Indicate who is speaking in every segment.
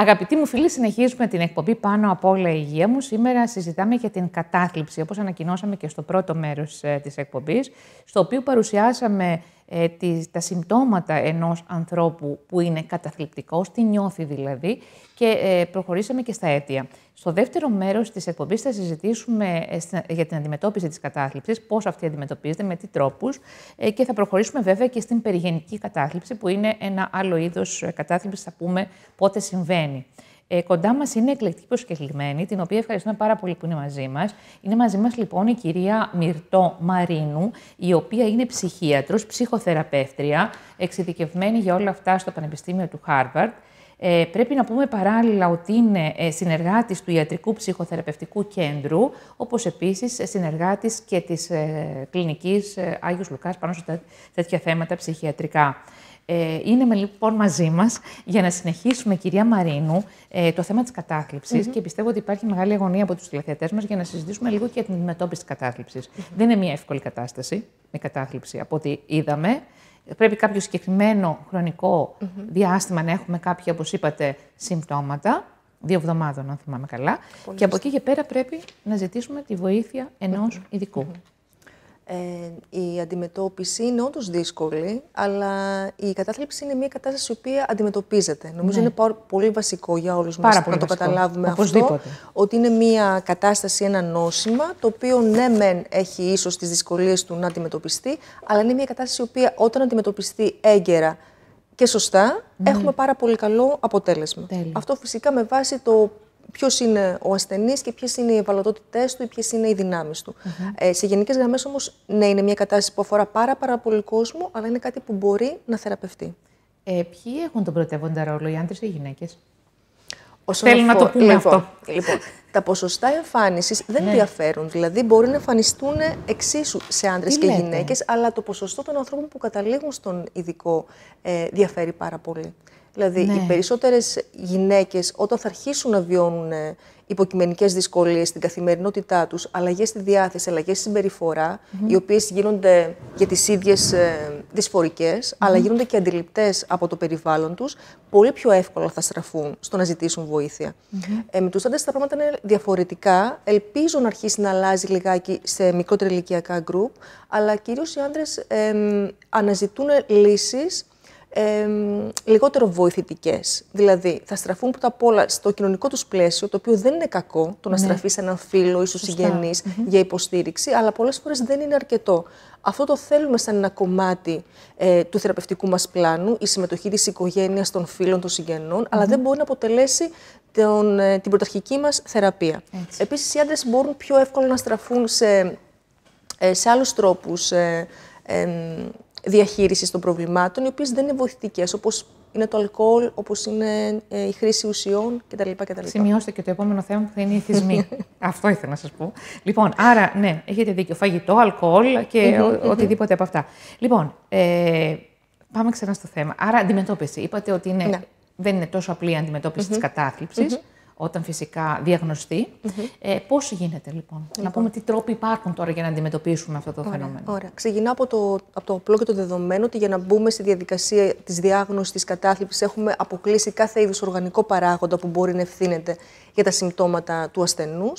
Speaker 1: Αγαπητοί μου φίλοι, συνεχίζουμε την εκπομπή πάνω από όλα η υγεία μου. Σήμερα συζητάμε για την κατάθλιψη, όπως ανακοινώσαμε και στο πρώτο μέρος ε, της εκπομπής, στο οποίο παρουσιάσαμε ε, τα συμπτώματα ενός ανθρώπου που είναι καταθλιπτικός, τι νιώθει δηλαδή, και ε, προχωρήσαμε και στα αίτια. Στο δεύτερο μέρος της εκπομπής θα συζητήσουμε ε, για την αντιμετώπιση της κατάθλιψης, πώς αυτή αντιμετωπίζεται, με τι τρόπους και θα προχωρήσουμε βέβαια και στην περιγενική κατάθλιψη που είναι ένα άλλο είδος κατάθλιψης, θα πούμε πότε συμβαίνει. Ε, κοντά μας είναι εκλεκτική προσκεκλημένη, την οποία ευχαριστούμε πάρα πολύ που είναι μαζί μας. Είναι μαζί μας λοιπόν η κυρία Μυρτό Μαρίνου, η οποία είναι ψυχίατρος, ψυχοθεραπεύτρια, εξειδικευμένη για όλα αυτά στο Πανεπιστήμιο του Χάρβαρντ. Ε, πρέπει να πούμε παράλληλα ότι είναι ε, συνεργάτης του Ιατρικού Ψυχοθεραπευτικού Κέντρου, όπως επίσης συνεργάτης και της ε, κλινικής ε, Άγιος Λουκάς πάνω σε τέτοια θέματα ψυχιατρικά. Ε, είναι με λοιπόν μαζί μας για να συνεχίσουμε, κυρία Μαρίνου, ε, το θέμα της καταθλιψη και πιστεύω ότι υπάρχει μεγάλη αγωνία από τους τηλεθεατές μας για να συζητήσουμε λίγο και την αντιμετώπιση της κατάθλιψης. Δεν είναι μια εύκολη κατάσταση η κατάθλιψη από ό,τι είδαμε. Πρέπει κάποιο συγκεκριμένο διάστημα να έχουμε κάποια, όπως είπατε, συμπτώματα. Δύο εβδομάδων, αν θυμάμαι καλά. και από εκεί και πέρα πρέπει να ζητήσουμε τη βοήθεια ενός ειδικού.
Speaker 2: Ε, η αντιμετώπιση είναι όντως δύσκολη, αλλά η κατάθλιψη είναι μια κατάσταση η οποία αντιμετωπίζεται. Νομίζω ναι. είναι πολύ βασικό για όλους μας να το καταλάβουμε αυτό. Ότι είναι μια κατάσταση, ένα νόσημα, το οποίο ναι, μεν έχει ίσως τις δυσκολίες του να αντιμετωπιστεί, αλλά είναι μια κατάσταση η οποία όταν αντιμετωπιστεί έγκαιρα και σωστά, ναι. έχουμε πάρα πολύ καλό αποτέλεσμα. Αυτό φυσικά με βάση το ποιος είναι ο ασθενής και ποιες είναι οι ευαλωτότητές του ή ποιες είναι οι δυνάμεις του. Ε, σε γενικές γραμμές όμως, ναι, είναι μια κατάσταση που αφορά πάρα, πάρα πολύ κόσμο, αλλά είναι κάτι που μπορεί να θεραπευτεί.
Speaker 1: Ε, ποιοι έχουν τον πρωτεύοντα ρόλο, οι άντρες ή οι γυναίκες. Θέλω να το πούμε λοιπόν, αυτό.
Speaker 2: Λοιπόν, τα ποσοστά εμφάνισης δεν ναι. διαφέρουν. Δηλαδή, μπορεί να εμφανιστούν εξίσου σε άντρες και γυναίκες, αλλά το ποσοστό των ανθρώπων που καταλήγουν στον ειδικό ε, διαφέρει πάρα πολύ. Δηλαδή, οι ναι. περισσότερες γυναίκες, όταν θα αρχίσουν να βιώνουν ε, υποκειμενικές δυσκολίες στην καθημερινότητά τους, αλλαγές στη διάθεση, αλλαγές στη συμπεριφορα οι οποίες γίνονται για τις ίδιες ε, αλλά γίνονται και αντιληπτές από το περιβάλλον τους, πολύ πιο εύκολα θα στραφούν στο να ζητήσουν βοήθεια. Mm-hmm. με τους άντρες τα πράγματα είναι διαφορετικά. Ελπίζω να αρχίσει να αλλάζει λιγάκι σε μικρότερα ηλικιακά γκρουπ, αλλά κυρίως οι άντρες αναζητούν λύσεις ε, λιγότερο βοηθητικές. Δηλαδή, θα στραφούν πρώτα απ' όλα στο κοινωνικό τους πλαίσιο, το οποίο δεν είναι κακό το να ναι. στραφείς σε έναν φίλο ή στους συγγενεί για υποστήριξη, αλλά πολλές φορές δεν είναι αρκετό. Αυτό το θέλουμε σαν ένα κομμάτι ε, του θεραπευτικού μας πλάνου, η συμμετοχή της οικογένειας, των φίλων, των συγγενών, αλλά δεν μπορεί να αποτελέσει τον, ε, την πρωταρχική μας θεραπεία. Επίσης, οι άντρες μπορούν πιο εύκολα να στραφούν σε, ε, σε άλλους τρόπους. Ε, διαχείρισης των προβλημάτων, οι οποίες δεν είναι βοηθητικές, όπως είναι το αλκοόλ, όπως
Speaker 1: είναι ε, η χρήση ουσιών κτλ. κτλ. Σημειώστε και το επόμενο θέμα που θα είναι οι θυσμοί. Αυτό ήθελα να σας πω. Λοιπόν, άρα ναι, έχετε δίκιο. Φαγητό, αλκοόλ και οτιδήποτε από αυτά. Λοιπόν, ε, πάμε ξανά στο θέμα. Άρα, αντιμετώπιση. Είπατε ότι είναι, ναι. δεν είναι τόσο απλή η αντιμετώπιση της κατάθλιψης όταν φυσικά διαγνωστεί. Mm-hmm. Ε, Πώς γίνεται λοιπόν, λοιπόν, να πούμε τι τρόποι υπάρχουν τώρα για να αντιμετωπίσουμε αυτό το ωραία, φαινόμενο.
Speaker 2: Ωραία. Ξεκινάω από το, από το απλό και το δεδομένο ότι για να μπούμε στη διαδικασία της διάγνωσης, τη κατάθλιψης, έχουμε αποκλείσει κάθε είδους οργανικό παράγοντα που μπορεί να ευθύνεται για τα συμπτώματα του ασθενούς.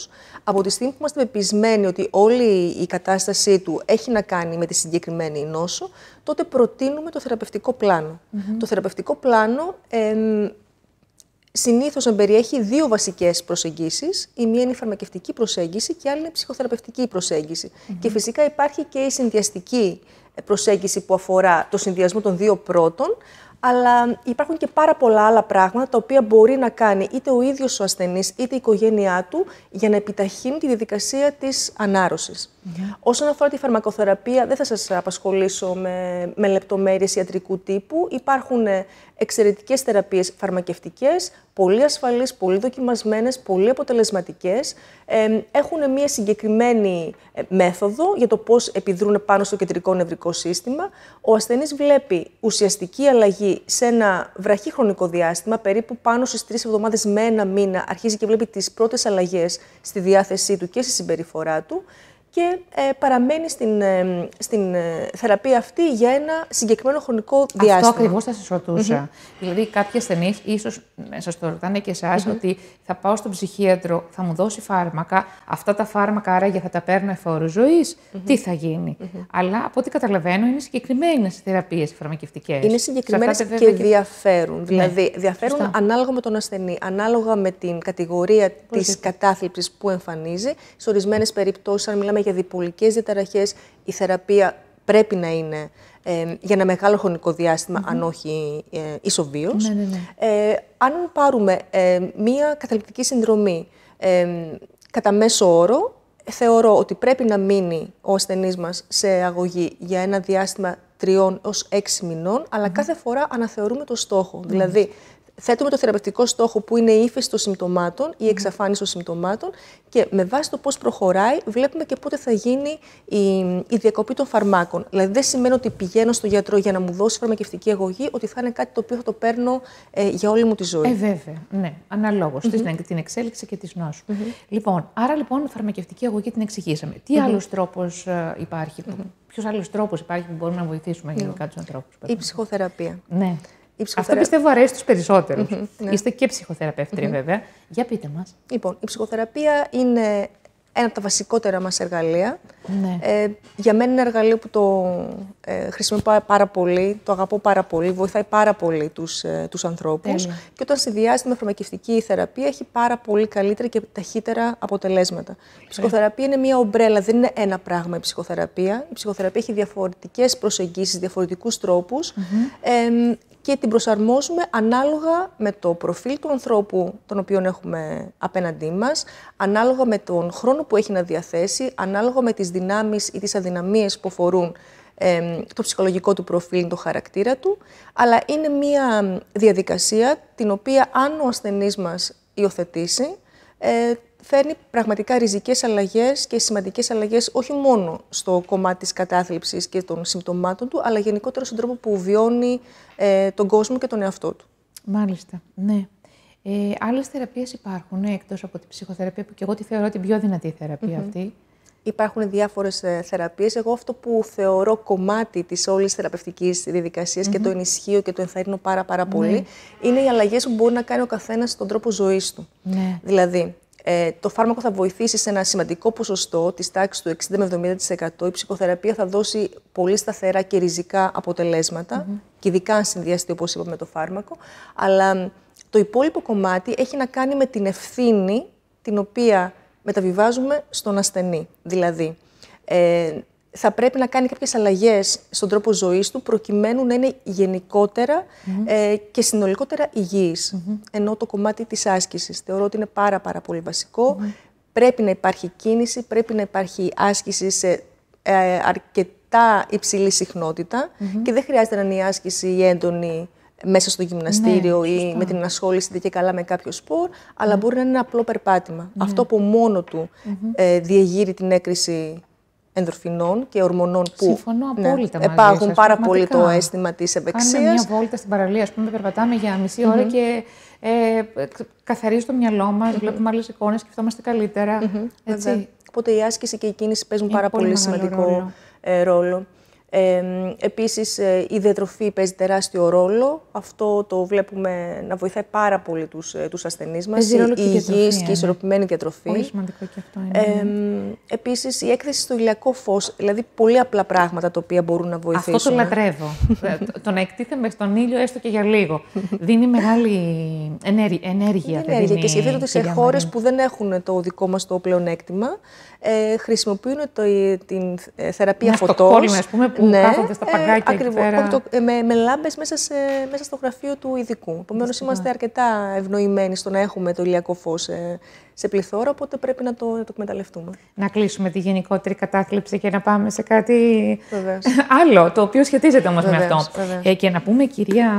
Speaker 2: Από τη στιγμή που είμαστε πεπισμένοι ότι όλη η κατάστασή του έχει να κάνει με τη συγκεκριμένη νόσο, τότε προτείνουμε το θεραπευτικό πλάνο. Mm-hmm. Το θεραπευτικό πλάνο. Ε, συνήθω περιέχει δύο βασικές προσεγγίσεις. Η μία είναι η φαρμακευτική προσέγγιση και η άλλη είναι η ψυχοθεραπευτική προσέγγιση. Και φυσικά υπάρχει και η συνδυαστική προσέγγιση που αφορά το συνδυασμό των δύο πρώτων, αλλά υπάρχουν και πάρα πολλά άλλα πράγματα τα οποία μπορεί να κάνει είτε ο ίδιος ο ασθενής είτε η οικογένειά του για να επιταχύνει τη διαδικασία της ανάρρωσης. Όσον αφορά τη φαρμακοθεραπεία, δεν θα σας απασχολήσω με, με λεπτομέρειες ιατρικού τύπου. Υπάρχουν ε, εξαιρετικές θεραπείες φαρμακευτικές, πολύ ασφαλείς, πολύ δοκιμασμένες, πολύ αποτελεσματικές. Ε, έχουν μια συγκεκριμένη ε, μέθοδο για το πώς επιδρούν πάνω στο κεντρικό νευρικό σύστημα, ο ασθενής βλέπει ουσιαστική αλλαγή σε ένα βραχή χρονικό διάστημα, περίπου πάνω στις τρεις εβδομάδες με ένα μήνα, αρχίζει και βλέπει τις πρώτες αλλαγές στη διάθεσή του και στη συμπεριφορά του και ε, παραμένει στην, ε, στην ε, θεραπεία αυτή για ένα συγκεκριμένο χρονικό διάστημα. Αυτό ακριβώς θα
Speaker 1: σας ρωτουσα mm-hmm. Δηλαδή, κάποιοι ασθενεί, ίσως ε, σας το ρωτάνε και εσάς, mm-hmm. ότι θα πάω στον ψυχίατρο, θα μου δώσει φάρμακα, αυτά τα φάρμακα άραγε θα τα παίρνω εφόρου ζωή, mm-hmm. τι θα γινει Αλλά από ό,τι καταλαβαίνω, είναι συγκεκριμένες οι θεραπείε οι φαρμακευτικές. Είναι συγκεκριμένε και, και
Speaker 2: διαφέρουν. Ναι, δηλαδή, διαφέρουν ανάλογα με τον ασθενή, ανάλογα με την κατηγορία τη κατάθλιψης που εμφανίζει. Σε ορισμένες περιπτώσεις, αν μιλάμε για διπολικές διαταραχές η θεραπεία πρέπει να είναι ε, για ένα μεγάλο χρονικό διάστημα, αν όχι ε, ισοβίως. Ναι, ναι, ναι. Ε, αν πάρουμε ε, μία καταληπτική συνδρομή κατά μέσο όρο, θεωρώ ότι πρέπει να μείνει ο ασθενής μας σε αγωγή για ένα διάστημα τριών έως έξι μηνών, αλλά κάθε φορά αναθεωρούμε το στόχο. Δηλαδή, θέτουμε το θεραπευτικό στόχο που είναι η ύφεση των συμπτωμάτων, η εξαφάνιση των συμπτωμάτων και με βάση το πώς προχωράει βλέπουμε και πότε θα γίνει η, η διακοπή των φαρμάκων. Δηλαδή δεν σημαίνει ότι πηγαίνω στον γιατρό για να μου δώσει φαρμακευτική αγωγή, ότι θα είναι κάτι το οποίο θα το παίρνω ε, για όλη
Speaker 1: μου τη ζωή. Ε, βέβαια, ναι, αναλόγως την εξέλιξη και της νόσου. Λοιπόν, άρα λοιπόν φαρμακευτική αγωγή την εξηγήσαμε. Τι mm-hmm. άλλος τρόπος ε, υπάρχει, mm-hmm. υπάρχει που μπορούμε να βοηθήσουμε γενικά τους ανθρώπους. Η ψυχοθεραπεία. Ναι. Αυτό πιστεύω αρέσει τους περισσοτερου ναι. Είστε και ψυχοθεραπευτρια βέβαια. Για πείτε μας.
Speaker 2: Λοιπόν, η ψυχοθεραπεία είναι ένα από τα βασικότερα μας εργαλεία. Ναι. Ε, για μένα είναι ένα εργαλείο που το ε, χρησιμοποιώ πάρα πολύ, το αγαπώ πάρα πολύ, βοηθάει πάρα πολύ τους ε, τους ανθρώπους και όταν συνδυάζεται με φαρμακευτική θεραπεία έχει πάρα πολύ καλύτερα και ταχύτερα αποτελέσματα. Η ψυχοθεραπεία είναι μια ομπρέλα, δεν είναι ένα πράγμα η ψυχοθεραπεία. Η ψυχοθεραπεία διαφορετικές προσεγγίσεις, διαφορετικούς τρόπους. τρόπους και την προσαρμόζουμε ανάλογα με το προφίλ του ανθρώπου τον οποίο έχουμε απέναντί μας, ανάλογα με τον χρόνο που έχει να διαθέσει, ανάλογα με τις δυνάμεις ή τις αδυναμίες που αφορούν ε, το ψυχολογικό του προφίλ, το χαρακτήρα του, αλλά είναι μία διαδικασία την οποία αν ο ασθενής μας υιοθετήσει, ε, φέρνει πραγματικά ριζικές αλλαγές και σημαντικές αλλαγές όχι μόνο στο κομμάτι της κατάθλιψης και των συμπτωμάτων του, αλλά γενικότερα στον τρόπο που βιώνει ε, τον κόσμο και τον εαυτό του.
Speaker 1: Μάλιστα, ναι. Ε, άλλες θεραπείες υπάρχουν, ναι, εκτός από την ψυχοθεραπεία, που και εγώ τη θεωρώ την πιο δυνατή αυτή. Υπάρχουν διάφορες ε, θεραπείες. Εγώ αυτό που θεωρώ κομμάτι
Speaker 2: της όλης διαδικασία διαδικασίας και το ενισχύω και το ενθαρρύνω πάρα πάρα ναι. είναι οι αλλαγές που μπορεί να κάνει ο καθένας στον τρόπο ζωής του. Ναι. Δηλαδή, ε, το φάρμακο θα βοηθήσει σε ένα σημαντικό ποσοστό της τάξης του 60 με 70%. Η ψυχοθεραπεία θα δώσει πολύ σταθερά και ριζικά και ειδικά αν συνδυαστεί όπως είπαμε, με το φάρμακο, αλλά το υπόλοιπο κομμάτι έχει να κάνει με την ευθύνη την οποία μεταβιβάζουμε στον ασθενή. Δηλαδή, ε, θα πρέπει να κάνει κάποιες αλλαγές στον τρόπο ζωής του προκειμένου να είναι ε, και συνολικότερα Ενώ το κομμάτι της άσκησης θεωρώ ότι είναι πάρα πάρα πολύ Πρέπει να υπάρχει κίνηση, πρέπει να υπάρχει άσκηση σε ε, αρκετή αρκετά υψηλή και δεν χρειάζεται να είναι η άσκηση η έντονη μέσα στο γυμναστήριο ναι, ή με την ασχόληση και καλά με κάποιο σπορ, αλλα ναι. μπορεί να είναι ένα απλό ναι. Αυτό που μόνο του ε, διεγείρει την έκρηση ενδορφινών και ορμονών που ναι, επάγουν πάρα πολύ το αίσθημα της ευεξία. Κάνουμε μια
Speaker 1: βόλτα στην παραλία, ας πούμε, περπατάμε για μισή ώρα και ε, καθαρίζει το μυαλό μας, mm-hmm. βλέπουμε άλλες εικόνες, σκεφτόμαστε Έτσι. Οπότε η άσκηση και η κίνηση παίζουν Είναι πάρα πολύ, σημαντικό ε, ρόλο. Ε,
Speaker 2: επίσης, η διατροφή παίζει τεράστιο ρόλο. Αυτό το βλέπουμε να βοηθάει πάρα πολύ τους, ε, τους ασθενείς μας. η, υγιής και η ε, ναι. ισορροπημένη διατροφή. Πολύ σημαντικό και αυτό είναι. Ε, επίσης, η έκθεση στο ηλιακό φως, δηλαδή πολύ απλά πράγματα τα οποία μπορούν να βοηθήσουν. Αυτό το λατρεύω.
Speaker 1: το να με στον ήλιο έστω και για λίγο. δίνει μεγάλη ενέργεια. Ενέργεια, και σκεφτείτε σε χώρε
Speaker 2: που δεν έχουν το δικό μας το πλεονέκτημα, ε, χρησιμοποιούν το, την ε, θεραπεία φωτό. πούμε, που ναι, κάθονται στα ε, ε, με, με λάμπες μέσα, μέσα στο γραφείο του ειδικού. Επομένως, είμαστε αρκετά ευνοημένοι στο να έχουμε το ηλιακό φως σε, σε πληθώρα, οπότε πρέπει να το, εκμεταλλευτούμε.
Speaker 1: Να κλείσουμε τη γενικότερη κατάθλιψη και να πάμε σε κάτι άλλο, το οποίο σχετίζεται όμως με αυτό. Ε, και να πούμε, κυρία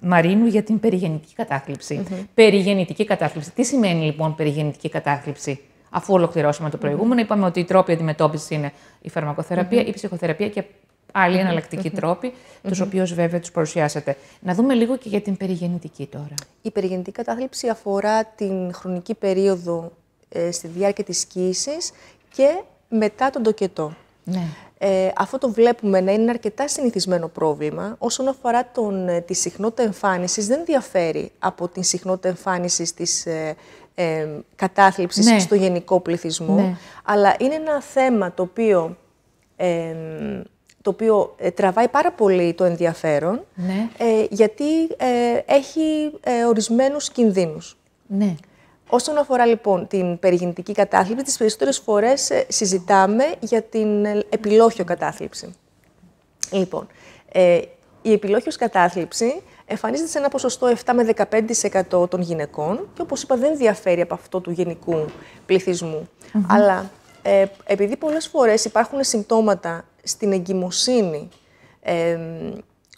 Speaker 1: Μαρίνου, για την περιγεννητική κατάθλιψη. Mm-hmm. Περιγεννητική κατάθλιψη. Τι σημαίνει λοιπόν περιγεννητική κατάθλιψη αφού ολοκληρώσαμε το προηγούμενο. Είπαμε ότι οι τρόποι αντιμετώπισης είναι η φαρμακοθεραπεια η ψυχοθεραπεία και άλλοι εναλλακτικοί τρόποι, τους οποίους βέβαια τους παρουσιάσατε. Να δούμε λίγο και για την περιγεννητική τώρα.
Speaker 2: Η περιγεννητική κατάθλιψη αφορά την χρονική περίοδο ε, στη διάρκεια της σκήσης και μετά τον τοκετό. Ναι ε, αυτό το βλέπουμε να είναι ένα αρκετά συνηθισμένο πρόβλημα. Όσον αφορά τον, ε, τη συχνότητα εμφάνισή, δεν διαφέρει από τη συχνότητα εμφάνισης της ε, ε ναι. στο γενικό πληθυσμό, ναι. αλλά είναι ένα θέμα το οποίο, το οποίο ε, τραβάει πάρα πολύ το ενδιαφέρον, ναι. γιατί έχει ορισμένους κινδύνους. Όσον αφορά λοιπόν την περιγεννητική κατάθλιψη, τις περισσότερες φορές ε, συζητάμε για την ε, επιλόχιο κατάθλιψη. Λοιπόν, ε, η επιλόχιος κατάθλιψη εμφανίζεται σε ένα ποσοστό 7 με 15% των γυναικών και όπως είπα δεν διαφέρει από αυτό του γενικού πληθυσμού. Αλλά ε, επειδή πολλές φορές υπάρχουν συμπτώματα στην εγκυμοσύνη ε,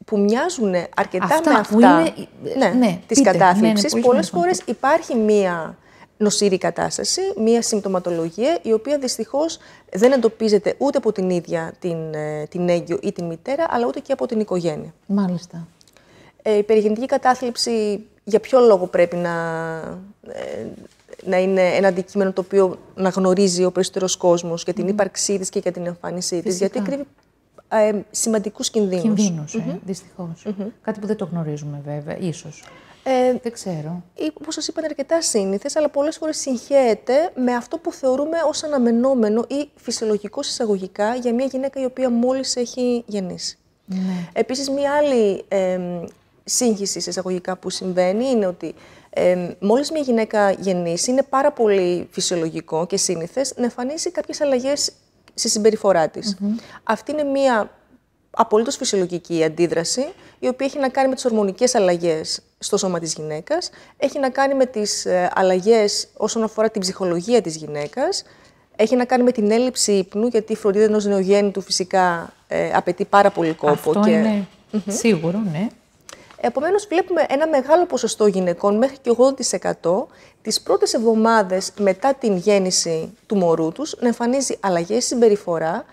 Speaker 2: που μοιάζουν αρκετά με αυτά ε, ναι, ναι, της ναι, ναι, πολλές φορές υπάρχει μία νοσηρή κατάσταση, μία συμπτωματολογία η οποία δυστυχώς δεν εντοπίζεται ούτε από την ίδια την, ε, την έγκυο ή την μητέρα, αλλά ούτε και από την οικογένεια.
Speaker 1: Μάλιστα.
Speaker 2: Ε, η περιγεννητική κατάθλιψη για ποιο λόγο πρέπει να, ε, να είναι ένα αντικείμενο το οποίο να γνωρίζει ο περισσότερος κόσμος για την mm. ύπαρξή της και για την εμφάνισή της, γιατί κρύβει ε, σημαντικούς
Speaker 1: Κινδύνους, Κινδύνους, ε, δυστυχώ. Κάτι που δεν το γνωρίζουμε βέβαια, ίσως.
Speaker 2: Ε, δεν ξέρω. Όπως σας είπα, είναι αρκετά σύνηθες, αλλά πολλές φορές συγχαίεται με αυτό που θεωρούμε ως αναμενόμενο ή φυσιολογικό εισαγωγικά για μια γυναίκα η οποία μόλις έχει γεννήσει. Ναι. Επίσης, μια άλλη ε, σύγχυση εισαγωγικά που συμβαίνει είναι ότι ε, μόλις μια γυναίκα γεννήσει είναι πάρα πολύ φυσιολογικό και σύνηθες να εμφανίσει κάποιες αλλαγές στη συμπεριφορά της. Αυτή είναι μια απολύτως φυσιολογική αντίδραση, η οποία έχει να κάνει με τις ορμονικές αλλαγές στο σώμα της γυναίκας, έχει να κάνει με τις ε, αλλαγές όσον αφορά την ψυχολογία της γυναίκας, έχει να κάνει με την έλλειψη ύπνου, γιατί η φροντίδα ενός νεογέννητου φυσικά ε, απαιτεί πάρα πολύ
Speaker 1: κόπο. Αυτό και... ειναι σίγουρο, ναι.
Speaker 2: Επομένως, βλέπουμε ένα μεγάλο ποσοστό γυναικών, μέχρι και 80%, τις πρώτες εβδομάδες μετά την γέννηση του μωρού τους, να εμφανίζει αλλαγές συμπεριφορά,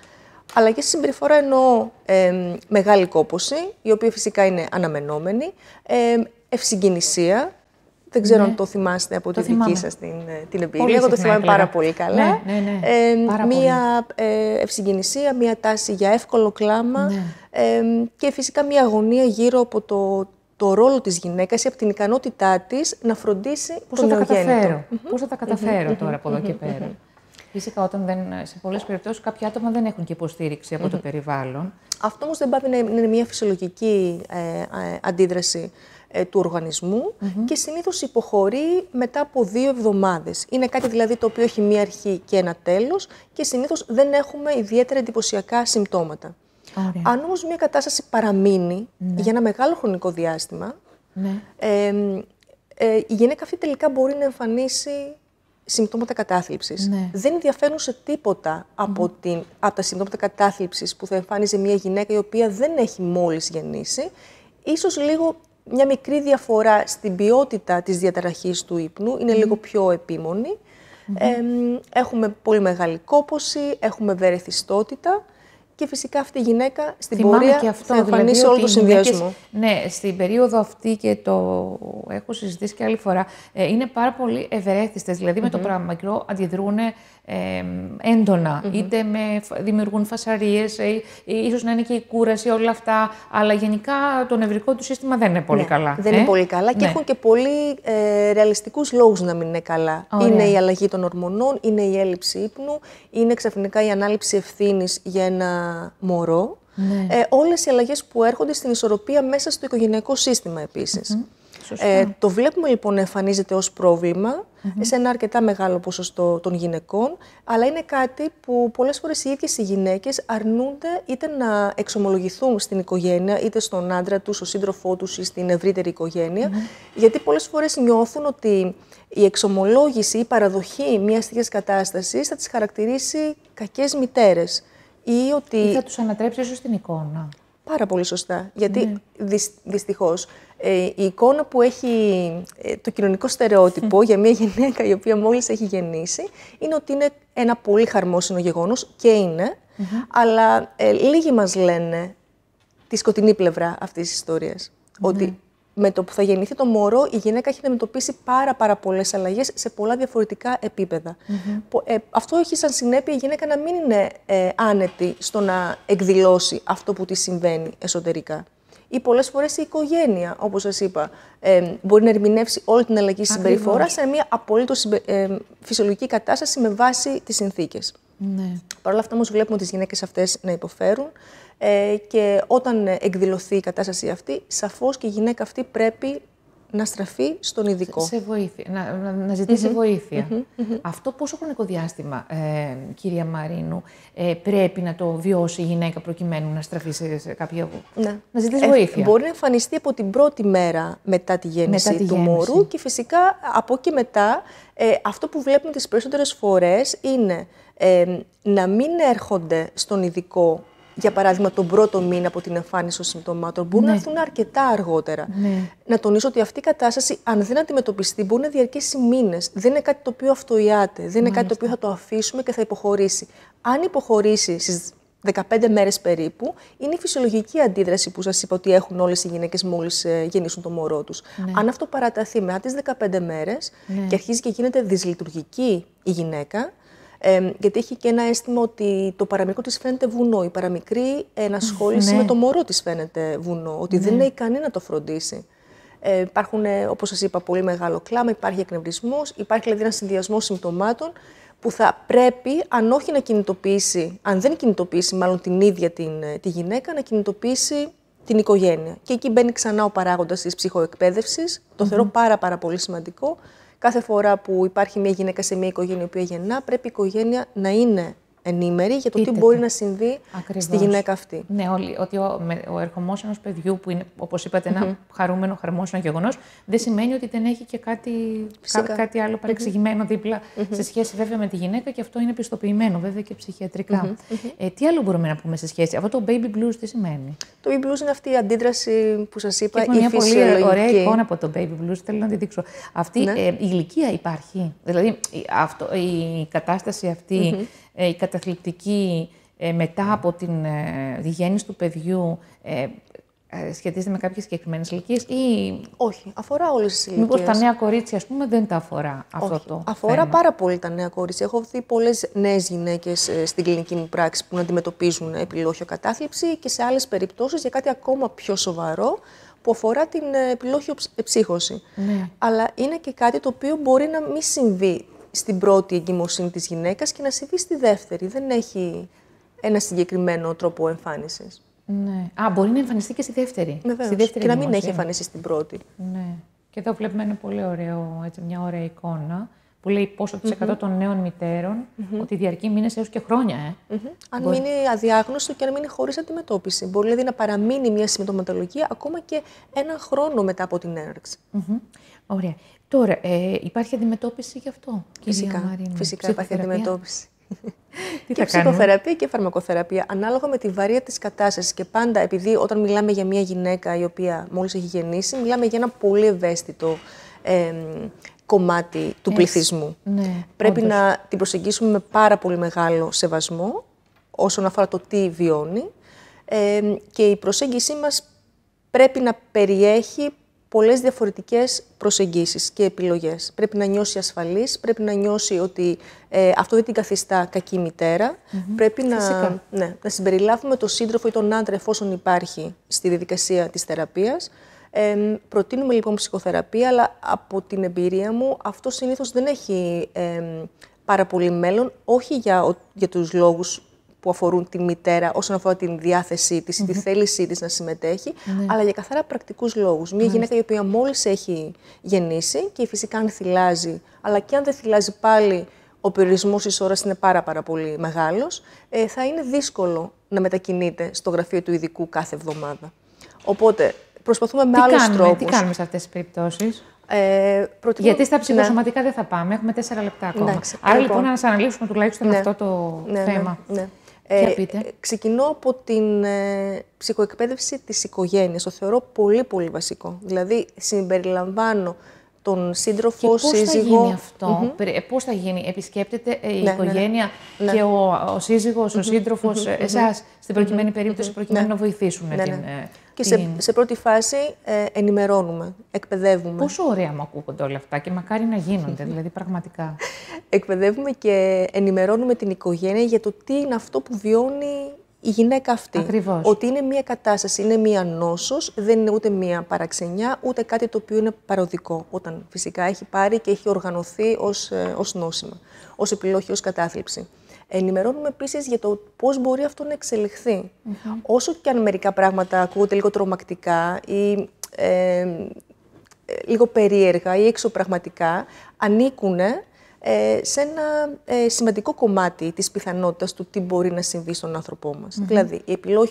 Speaker 2: αλλά και στη συμπεριφορά εννοώ ε, μεγάλη κόπωση, η οποία φυσικά είναι αναμενόμενη, ε, ευσυγκινησία, δεν ξέρω ναι. αν το θυμάστε από τη δική σας την, ε, την εμπειρία. Εγώ το θυμάμαι πάρα πολύ καλά. Ναι, ναι, μία ε, ευσυγκινησία, μία τάση για εύκολο κλάμα και φυσικά μία αγωνία γύρω από το, το ρόλο της γυναίκας ή από την ικανότητά της να φροντίσει Πώς τον νεογέννητο. Πώς θα τα καταφέρω, mm-hmm. Πώς θα τα καταφερω τωρα απο εδω και πέρα.
Speaker 1: Φυσικά, όταν σε πολλές περιπτώσεις κάποια άτομα δεν έχουν και υποστήριξη από το περιβάλλον.
Speaker 2: Αυτό όμως δεν πάει να είναι μια φυσιολογική ε, ε, αντίδραση ε, του οργανισμού και συνήθως υποχωρεί μετά από δύο εβδομάδες. Είναι κάτι δηλαδή το οποίο έχει μία αρχή και ένα τέλος και συνήθως δεν έχουμε ιδιαίτερα εντυπωσιακά συμπτώματα. Ωραία. Αν όμως μια κατάσταση εντυπωσιακα συμπτωματα αν ομω μια κατασταση παραμεινει ναι. για ένα μεγάλο χρονικό διάστημα, ε, ε, η γυναίκα αυτή τελικά μπορεί να εμφανίσει συμπτώματα κατάθλιψης ναι. δεν ενδιαφέρουν σε τίποτα από, ναι. την, από τα συμπτώματα κατάθλιψης που θα εμφάνιζε μια γυναίκα η οποία δεν έχει μόλις γεννήσει. Ίσως λίγο μια μικρή διαφορά στην ποιότητα της διαταραχής του ύπνου, είναι λίγο πιο επιμονη έχουμε πολύ μεγάλη κόπωση, έχουμε βερεθιστότητα και φυσικά αυτή η γυναίκα στην Θυμάμαι πορεία και αυτό, θα δηλαδή, εμφανίσει όλο το συνδυασμό.
Speaker 1: Ναι, στην περίοδο αυτή και το έχω συζητήσει και άλλη φορά, ε, είναι πάρα πολύ ευερέθιστες, δηλαδή, με το πράγμα μικρό αντιδρούν ε, έντονα, είτε με, δημιουργούν φασαρίες, ε, ίσως να είναι και η κούραση, όλα αυτά, αλλά γενικά το νευρικό του σύστημα δεν είναι πολύ ναι, καλά. Δεν είναι ε. πολύ καλά και ναι. έχουν και πολύ
Speaker 2: ε, ρεαλιστικούς λόγους να μην είναι καλά. Είναι η αλλαγή των ορμονών, είναι η έλλειψη ύπνου, είναι ξαφνικά η ανάληψη ευθύνης για ένα μωρό, ναι. ε, όλες οι αλλαγές που έρχονται στην ισορροπία μέσα στο οικογενειακό σύστημα Ε, το βλέπουμε λοιπόν να εμφανίζεται ως πρόβλημα σε ένα αρκετά μεγάλο ποσοστό των γυναικών, αλλά είναι κάτι που πολλές φορές οι ίδιες οι γυναίκες αρνούνται είτε να εξομολογηθούν στην οικογένεια, είτε στον άντρα τους, στον σύντροφό τους ή στην ευρύτερη οικογένεια, mm-hmm. γιατί πολλές φορές νιώθουν ότι η στην ευρυτερη οικογενεια ή παραδοχή μιας τέτοιας κατάστασης θα τις χαρακτηρίσει κακές μητέρες ή ότι. θα τους ανατρέψει ίσως την εικόνα. Πάρα πολύ σωστά. Γιατί ναι. δυστυχώς ε, η εικόνα που έχει ε, το κοινωνικό στερεότυπο για μια γυναίκα η οποία μόλις έχει γεννήσει είναι ότι είναι ένα πολύ χαρμόσυνο γεγονός και ειναι Αλλά ε, λίγοι μας λένε τη σκοτεινή πλευρά αυτής της ιστορια ναι. Ότι με το που θα γεννηθεί το μωρό, η γυναίκα έχει αντιμετωπίσει πάρα, πάρα πολλές αλλαγές σε πολλά διαφορετικά ε, αυτό έχει σαν συνέπεια η γυναίκα να μην είναι ε, άνετη στο να εκδηλώσει αυτό που της συμβαίνει εσωτερικά. Ή πολλές φορές η οικογένεια, όπως σας είπα, ε, μπορεί να ερμηνεύσει όλη την αλλαγή συμπεριφορά σε μια απολύτως φυσιολογική κατάσταση με βάση τις συνθήκες. Ναι. Παρ' όλα αυτά, όμως, βλέπουμε τις γυναίκες αυτές να υποφέρουν ε, και όταν εκδηλωθεί η κατάσταση αυτή, σαφώς και η γυναίκα αυτή πρέπει να στραφεί στον
Speaker 1: ειδικό. Σε βοήθεια, να, να, ζητησει βοήθεια. πόσο χρονικό διάστημα, ε, κυρία Μαρίνου, ε, πρέπει να το βιώσει η γυναίκα προκειμένου να στραφεί σε, σε κάποια...
Speaker 2: Ναι. Να ζητήσει ε, βοήθεια. Μπορεί να εμφανιστεί από την πρώτη μέρα μετά τη γέννηση του γέννηση. μωρού και φυσικά από εκεί μετά ε, αυτό που βλέπουμε τις περισσότερες φορές είναι ε, να μην έρχονται στον ειδικό, για παράδειγμα, τον πρώτο μήνα από την εμφάνιση των συμπτωμάτων. Μπορούν ναι. να έρθουν αρκετά αργότερα. Ναι. Να τονίσω ότι αυτή η κατάσταση, αν δεν αντιμετωπιστεί, μπορεί να διαρκέσει μήνες. Δεν είναι κάτι το οποίο αυτοϊάται. Δεν είναι κάτι το οποίο θα το αφήσουμε και θα υποχωρήσει. Αν υποχωρήσει στις 15 μέρες περίπου, είναι η φυσιολογική αντίδραση που σας είπα ότι έχουν όλες οι γυναίκες μόλις ε, γεννήσουν το μωρό τους. Ναι. Αν αυτό παραταθεί μετά τις 15 μέρε και αρχίζει και γίνεται δυσλειτουργική η γυναίκα, ε, γιατί έχει και ένα αίσθημα ότι το παραμικρό της φαίνεται βουνό. Η παραμικρή ενασχόληση ναι. με το μωρό της φαίνεται βουνό. Ότι δεν είναι ικανή να το φροντίσει. Ε, υπάρχουν, ε, όπως σας είπα, πολύ μεγάλο κλάμα, υπάρχει εκνευρισμός, υπάρχει δηλαδή ένα συνδυασμό συμπτωμάτων που θα πρέπει, αν όχι να κινητοποιήσει, αν δεν κινητοποιήσει μάλλον την ίδια την, ε, τη γυναίκα, να κινητοποιήσει την οικογένεια. Και εκεί μπαίνει ξανά ο παράγοντας της ψυχοεκπαίδευσης. Το mm-hmm. θεωρώ πάρα, πάρα πολύ σημαντικό. Κάθε φορά που υπάρχει μια γυναίκα σε μια οικογένεια που γεννά, πρέπει η οικογένεια να είναι
Speaker 1: ενήμερη για το τι μπορεί να συμβεί Ακριβώς. στη γυναίκα αυτή. Ναι, όλοι. Ότι ο, με, ο ερχομός ενός παιδιού που είναι, όπως είπατε, χαρούμενο, χαρμόσυνο γεγονός, δεν σημαίνει ότι δεν έχει και κατι κά, κάτι άλλο mm-hmm. σε σχέση βέβαια με τη γυναίκα και αυτό είναι πιστοποιημένο βέβαια και ψυχιατρικα Ε, τι άλλο μπορούμε να πούμε σε σχέση, αυτό το baby blues τι σημαίνει.
Speaker 2: Το baby blues είναι αυτή η αντίδραση που σας είπα, Έχουμε μια πολύ ωραία εικόνα
Speaker 1: από το baby blues, θέλω να τη δείξω. Αυτή ναι. ε, η ηλικία υπάρχει, δηλαδή αυτό, η κατάσταση αυτή, ε, η καταθλιπτική ε, μετά από την ε, γέννηση του παιδιού σχετίζεται με κάποιες συγκεκριμένες ηλικίες ή.
Speaker 2: Όχι, αφορά όλες τις ηλικίε. Μήπως τα νέα
Speaker 1: κορίτσια, ας πούμε, δεν τα αφορά αυτό Όχι. το. Αφορά θέμα. πάρα πολύ τα νέα κορίτσια. Έχω δει πολλές νέες
Speaker 2: γυναίκες στην κλινική μου πράξη που να αντιμετωπίζουν επιλόχιο κατάθλιψη και σε άλλες περιπτώσεις για κάτι ακόμα πιο σοβαρό που αφορά την επιλόχιο ψύχωση. Ναι. Αλλά είναι και κάτι το οποίο μπορεί να μην συμβεί στην πρώτη εγκυμοσύνη της γυναίκας και να συμβεί στη δεύτερη. Δεν έχει ένα συγκεκριμένο τρόπο εμφάνισης. Ναι. Α, μπορεί
Speaker 1: να εμφανιστεί και στη δεύτερη. Βεβαίως. Ναι, στη δεύτερη και να μην έχει εμφανιστεί στην πρώτη. Ναι. Και εδώ βλέπουμε ένα πολύ ωραίο, έτσι, μια ωραία εικόνα που λέει πόσο των νέων ότι διαρκεί μήνες έως και χρόνια. Ε. Mm-hmm. Αν μείνει
Speaker 2: αδιάγνωστο και αν μείνει χωρίς αντιμετώπιση. Μπορεί δηλαδή να παραμείνει μια συμπτωματολογία ακόμα και ένα χρόνο μετά από την έναρξη.
Speaker 1: Ωραία. Τώρα, ε, υπάρχει αντιμετώπιση γι' αυτό, Φυσικά, φυσικά υπάρχει αντιμετώπιση. Τι και ψυχοθεραπεία
Speaker 2: και φαρμακοθεραπεία, ανάλογα με τη βαρύτητα της κατάστασης. Και πάντα, επειδή όταν μιλάμε για μια γυναίκα η οποία μόλις έχει γεννήσει, μιλάμε για ένα πολύ ευαίσθητο ε, κομμάτι του πληθυσμού. ναι, Πρέπει να την προσεγγίσουμε με πάρα πολύ μεγάλο σεβασμό όσον αφορά το τι βιώνει ε, και η προσέγγιση μας πρέπει να περιέχει πολλές διαφορετικές προσεγγίσεις και επιλογές. Πρέπει να νιώσει ασφαλής, πρέπει να νιώσει ότι ε, αυτό δεν την καθιστά κακή μητέρα. Πρέπει να, ναι, να συμπεριλάβουμε τον σύντροφο ή τον άντρα εφόσον υπάρχει στη διαδικασία της θεραπείας. Ε, προτείνουμε λοιπόν ψυχοθεραπεία, αλλά από την εμπειρία μου αυτό συνήθως δεν έχει πάρα πολύ μέλλον, όχι για, για τους λόγους που αφορούν τη μητέρα όσον αφορά την διάθεσή της τη θέλησή της να συμμετέχει, ναι. αλλά για καθαρά πρακτικούς λόγους. Μία ναι. γυναίκα η οποία μόλις έχει γεννήσει και φυσικά αν θυλάζει, αλλά και αν δεν θυλάζει πάλι ο περιορισμός της ώρας είναι πάρα, πάρα πολύ μεγάλος, ε, θα είναι δύσκολο να μετακινείται στο γραφείο του ειδικού κάθε
Speaker 1: εβδομάδα. Οπότε προσπαθούμε με άλλου τρόπου. Τι κάνουμε σε αυτές τις περιπτώσεις. Ε, προτιμώ... Γιατί στα ναι. ψυχοσωματικά δεν θα πάμε, έχουμε τέσσερα λεπτά ακόμα. Ναι, Άρα λοιπόν, λοιπόν να σας αναλύσουμε τουλάχιστον ναι. αυτό το θέμα.
Speaker 2: Ναι. Ε, ε, ξεκινώ από την ε, ψυχοεκπαίδευση της οικογένειας. Το θεωρώ πολύ πολύ βασικό. Δηλαδή συμπεριλαμβάνω τον
Speaker 1: σύντροφο, σύζυγο. Πώς θα γίνει αυτό, ε, πώς θα γίνει, επισκέπτεται ε, η ναι, ναι, ναι. οικογένεια και ο, ο συζυγος ο σύντροφος, ε, στην προκειμένη περίπτωση, προκειμένου να βοηθήσουν την... Και σε, σε
Speaker 2: πρώτη φάση ενημερώνουμε, εκπαιδεύουμε. Πόσο ωραία μου ακούγονται
Speaker 1: όλα αυτά και μακάρι να γίνονται, δηλαδή
Speaker 2: πραγματικά. εκπαιδεύουμε και ενημερώνουμε την οικογένεια για το τι είναι αυτό που βιώνει η γυναίκα αυτή. Ότι είναι μία κατάσταση, είναι μία νόσος, δεν είναι ούτε μία παραξενιά, ούτε κάτι το οποίο είναι παροδικό, όταν φυσικά έχει πάρει και έχει οργανωθεί ως, ε, ως νόσημα, ως επιλόγη, ως κατάθλιψη. Ενημερώνουμε επίσης για το πώς μπορεί αυτό να εξελιχθει Όσο και αν μερικά πράγματα ακούγονται λίγο τρομακτικά ή ε, ε λίγο περίεργα ή πραγματικά ανήκουν ε, σε ένα ε, σημαντικό κομμάτι της πιθανότητας του τι μπορεί να συμβεί στον άνθρωπό μας. Δηλαδή,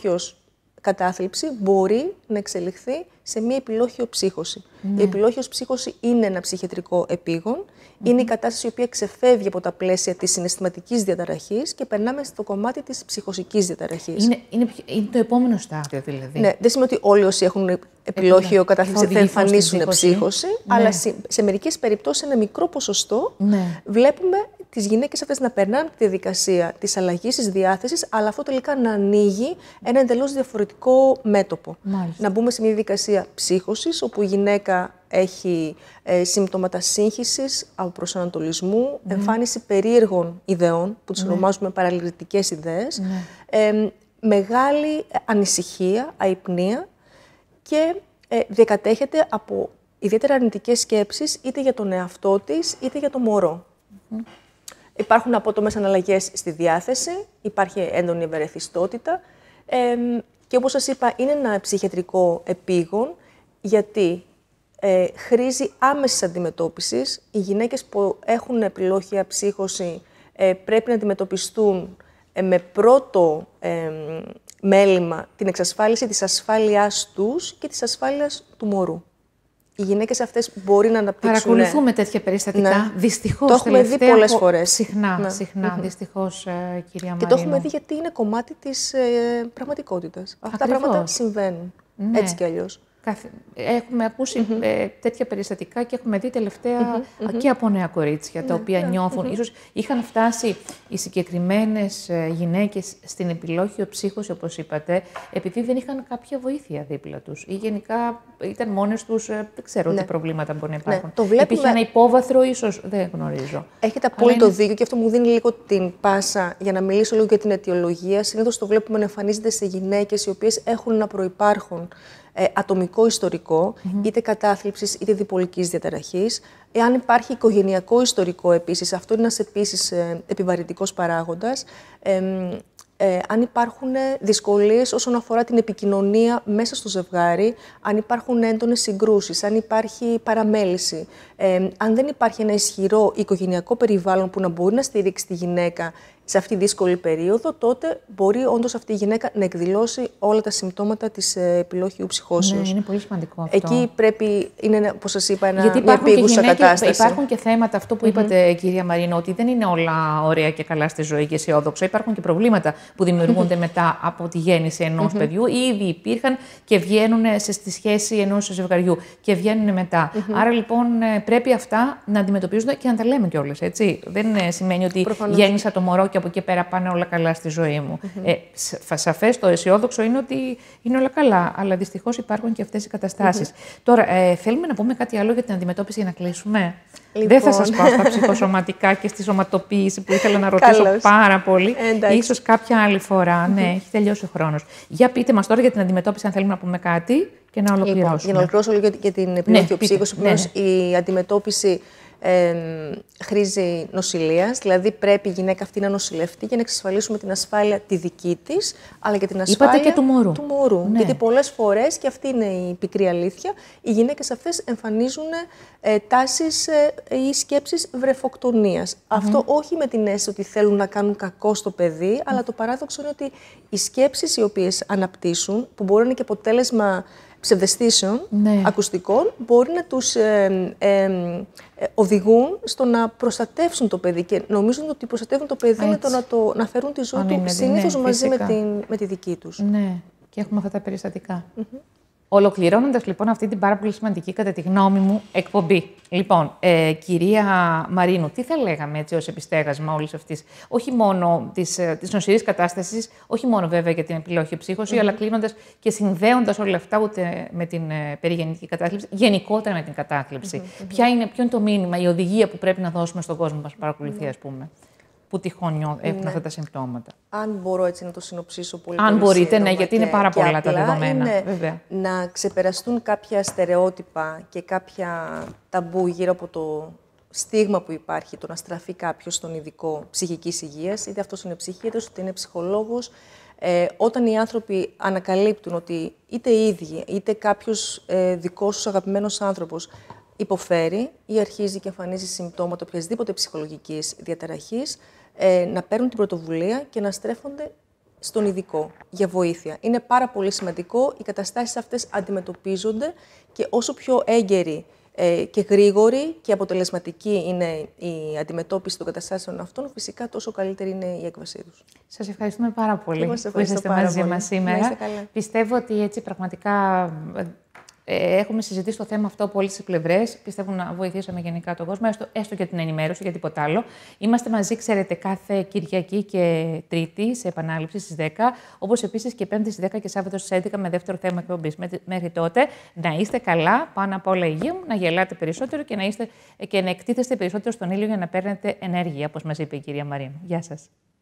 Speaker 2: η ως κατάθλιψη μπορεί να εξελιχθεί σε μία επιλόχιο ψύχωση. Mm-hmm. Η ναι. επιλοχιο ψύχωση είναι ένα ψυχιατρικό επίγον είναι η κατάσταση η οποία ξεφεύγει από τα πλαίσια της συναισθηματικής διαταραχής και περνάμε στο κομμάτι της ψυχοσικής διαταραχής. Είναι, είναι, το επόμενο
Speaker 1: στάδιο, δηλαδή. Ναι,
Speaker 2: δεν σημαίνει ότι όλοι όσοι έχουν επιλόχιο κατάθλιψη θα εμφανίσουν ψύχωση, ναι. αλλά σε μερικές περιπτώσεις, ένα μικρό ποσοστό, ναι. βλέπουμε τις γυναίκες αυτές να περνάνε τη διαδικασία της αλλαγής της διάθεσης, αλλά αυτό τελικά να ανοίγει ένα εντελώς διαφορετικό μέτωπο. Μάλιστα. Να μπούμε σε μια διαδικασία ψύχωσης, όπου η γυναίκα έχει ε, σύμπτωματα σύγχυσης, αποπροσανατολισμού, ναι. εμφάνιση περίεργων ιδεών, που τις ναι. ονομάζουμε παραλυρητικέ ιδέες, ναι. μεγάλη ανησυχία, αϊπνία και ε, διακατέχεται από ιδιαίτερα αρνητικές σκέψεις, είτε για τον εαυτό της, είτε για το μωρο Υπάρχουν απότομες αναλλαγές στη διάθεση, υπάρχει έντονη ευερεθιστότητα. και όπως σας είπα, είναι ένα ψυχιατρικό επίγον, γιατί ε, χρήζει άμεσης αντιμετώπισης. Οι γυναίκες που έχουν επιλόχια ψύχωση ε, πρέπει να αντιμετωπιστούν ε, με πρώτο μέλημα την εξασφάλιση της ασφάλειάς τους και της ασφάλειας του μωρού οι γυναίκες αυτές μπορεί να αναπτύξουν. Παρακολουθούμε
Speaker 1: τέτοια ναι. περιστατικά. Ναι. Δυστυχώ. Το έχουμε δει πολλέ από... φορές. Συχνά, ναι. συχνά. Δυστυχώς, ε, κυρία Μαρίνα. Και το έχουμε δει
Speaker 2: γιατί είναι κομμάτι της ε, πραγματικότητας. Αυτά τα πράγματα συμβαίνουν.
Speaker 1: Ναι. Έτσι κι αλλιώς. Έχουμε ακούσει mm-hmm. τέτοια περιστατικά και έχουμε δει τελευταία mm-hmm. και από νέα τα ναι, οποία ναι, νιώθουν. Ίσως είχαν φτάσει οι συγκεκριμένες ε, γυναίκες στην επιλόχιο ψύχο, όπως είπατε, επειδή δεν είχαν κάποια βοήθεια δίπλα τους ή γενικά ήταν μόνες τους, ε, δεν ξέρω τι ναι. προβλήματα μπορεί να υπάρχουν. Ναι. Το βλέπουμε... Υπήρχε ένα υπόβαθρο, ίσως δεν γνωρίζω. Έχετε απόλυτο είναι... δίκιο και αυτό μου δίνει λίγο την πάσα
Speaker 2: για να μιλήσω λίγο για την αιτιολογία. Συνήθως το βλέπουμε να εμφανίζεται σε γυναίκες οι οποίες έχουν να προϋπάρχουν ε, ατομικό ιστορικό, mm-hmm. είτε κατάθλιψης είτε διπολικής διαταραχής. Εάν υπάρχει οικογενειακό ιστορικό επίσης, αυτό είναι ένας επίσης ε, επιβαρυντικός παράγοντας. Ε, αν υπάρχουν ε, δυσκολίες όσον αφορά την επικοινωνία μέσα στο ζευγάρι, αν υπάρχουν έντονες συγκρούσεις, αν υπάρχει παραμέληση, αν δεν υπάρχει ένα ισχυρό οικογενειακό περιβάλλον που να μπορεί να στηρίξει τη γυναίκα σε αυτή τη δύσκολη περίοδο, τότε μπορεί όντως αυτή η γυναίκα να εκδηλώσει όλα τα συμπτώματα της ε,
Speaker 1: επιλόχιου ψυχώσεω. Ναι, είναι πολύ σημαντικό αυτό. Εκεί
Speaker 2: πρέπει, είναι όπως σας είπα, ένα, Γιατί υπάρχουν κατάσταση. Υπάρχουν
Speaker 1: και θέματα, αυτό που mm-hmm. είπατε, κυρία Μαρίνο, ότι δεν είναι όλα ωραία και καλά στη ζωή και αισιόδοξα. Υπάρχουν και προβλήματα που δημιουργουνται μετά από τη γέννηση παιδιού ήδη υπήρχαν και βγαίνουν ε, σε, στη σχέση ενός ζευγαριού και βγαίνουν μετά. Άρα λοιπόν ε, πρέπει αυτά να αντιμετωπίζονται και να τα λέμε κιόλας. Δεν σημαίνει ότι γέννησα το μωρό και από εκεί πέρα πάνε όλα καλά στη ζωή μου. mm Ε, Σαφές το αισιόδοξο είναι ότι είναι όλα καλά, αλλά δυστυχώς υπάρχουν και αυτές οι καταστασει Τώρα, ε, θέλουμε να πούμε κάτι άλλο για την αντιμετώπιση για να κλείσουμε. Λοιπόν. Δεν θα σας λοιπόν. πω στα ψυχοσωματικά και στη σωματοποίηση που ήθελα να ρωτήσω πάρα πολύ. Εντάξει. Ίσως κάποια άλλη Ναι, έχει τελειώσει ο χρόνος. Για πείτε μας τώρα για την αντιμετώπιση, αν θέλουμε να πούμε κάτι και να ολοκληρώσουμε. Λοιπόν, για να ολοκληρώσω
Speaker 2: λίγο για την επιλογή ναι, ναι, ναι. η αντιμετώπιση ε, χρήζει νοσηλείας, δηλαδή πρέπει η γυναίκα αυτή να νοσηλευτεί για να εξασφαλίσουμε την ασφάλεια τη δική της, αλλά και την ασφάλεια του μωρού. Του μωρού. Ναι. Γιατί πολλές φορές, και αυτή είναι η πικρή αλήθεια, οι γυναίκες αυτές εμφανίζουν ε, τάσεις ε, ή σκέψεις βρεφοκτονίας. Αυτό όχι με την αίσθηση ότι θέλουν να κάνουν κακό στο παιδί, αλλά το παράδοξο είναι ότι οι σκέψεις οι οποίες αναπτύσσουν, που μπορεί να είναι και αποτέλεσμα ψευδεστήσεων ναι. ακουστικών μπορεί να τους ε, ε, ε, οδηγούν στο να προστατεύσουν το παιδί και νομίζουν ότι προστατεύουν το παιδί με το να,
Speaker 1: το να φέρουν τη ζωή του ναι, ναι, συνήθως μαζί με, την, με τη δική τους. Ναι, και έχουμε αυτά τα περιστατικα Ολοκληρώνοντας λοιπόν αυτή την πάρα πολύ σημαντική, κατά τη γνώμη μου, εκπομπή. Λοιπόν, ε, κυρία Μαρίνου, τι θα λέγαμε έτσι ως επιστέγασμα όλης αυτής, όχι μόνο της ε, νοσηρής κατάστασης, όχι μόνο βέβαια για την επιλόχη αλλά κλείνοντας και συνδέοντας όλα αυτά ούτε με την ε, περιγεννητική κατάθλιψη, γενικότερα με την κατάθλιψη. είναι, ποιο είναι το μήνυμα, η οδηγία που πρέπει να δώσουμε στον κόσμο που μας παρακολουθεί, α ναι. πούμε που τυχόν έχουν ναι. αυτά τα συμπτώματα.
Speaker 2: Αν μπορώ έτσι να το συνοψίσω πολύ Αν μπορείτε, ναι, γιατί είναι πάρα πολλά τα δεδομένα. Είναι βέβαια. Να ξεπεραστούν κάποια στερεότυπα και κάποια ταμπού γύρω από το στίγμα που υπάρχει, το να στραφεί κάποιος στον ειδικό ψυχικής υγείας, είτε αυτός είναι ψυχίατρος, είτε είναι ψυχολόγος. Ε, όταν οι άνθρωποι ανακαλύπτουν ότι είτε οι ίδιοι, είτε κάποιος ε, δικός τους αγαπημένος άνθρωπος υποφέρει ή αρχίζει και εμφανίζει συμπτώματα οποιασδήποτε ψυχολογικής διαταραχής, ε, να παίρνουν την πρωτοβουλία και να στρέφονται στον ειδικό για βοήθεια. Είναι πάρα πολύ σημαντικό, οι καταστάσεις αυτές αντιμετωπίζονται και όσο πιο έγκαιροι ε, και γρήγορη και αποτελεσματική είναι η αντιμετώπιση των καταστάσεων αυτών, φυσικά τόσο καλύτερη είναι η έκβασή
Speaker 1: τους. Σας ευχαριστούμε πάρα πολύ που είσαστε μαζί μα σήμερα. Πιστεύω ότι έτσι πραγματικά ε, έχουμε συζητήσει το θέμα αυτό από όλε τι πλευρές. Πιστεύω να βοηθήσαμε γενικά τον κόσμο, έστω, έστω και την ενημέρωση για τίποτα άλλο. Είμαστε μαζί, ξέρετε, κάθε Κυριακή και Τρίτη σε επανάληψη στις 10, όπως επίσης και Πέμπτη στις 10 και Σάββατο στις 11 με δεύτερο θέμα εκπομπής. Μέχρι τότε να είστε καλά, πάνω απ' όλα υγεία μου, να γελάτε περισσότερο και να, είστε, και να εκτίθεστε περισσότερο στον ήλιο για να παίρνετε ενέργεια, όπως μας είπε η κυρία Μαρίνα. Γεια σας.